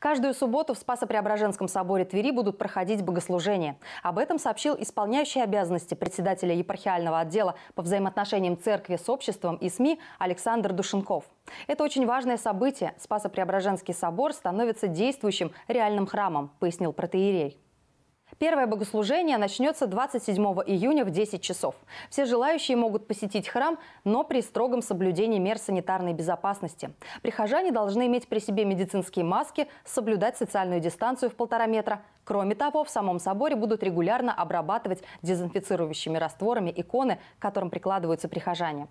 Каждую субботу в Спасо-Преображенском соборе Твери будут проходить богослужения. Об этом сообщил исполняющий обязанности председателя епархиального отдела по взаимоотношениям церкви с обществом и СМИ Александр Душенков. Это очень важное событие. Спасо-Преображенский собор становится действующим реальным храмом, пояснил протеерей. Первое богослужение начнется 27 июня в 10 часов. Все желающие могут посетить храм, но при строгом соблюдении мер санитарной безопасности. Прихожане должны иметь при себе медицинские маски, соблюдать социальную дистанцию в полтора метра. Кроме того, в самом соборе будут регулярно обрабатывать дезинфицирующими растворами иконы, к которым прикладываются прихожане.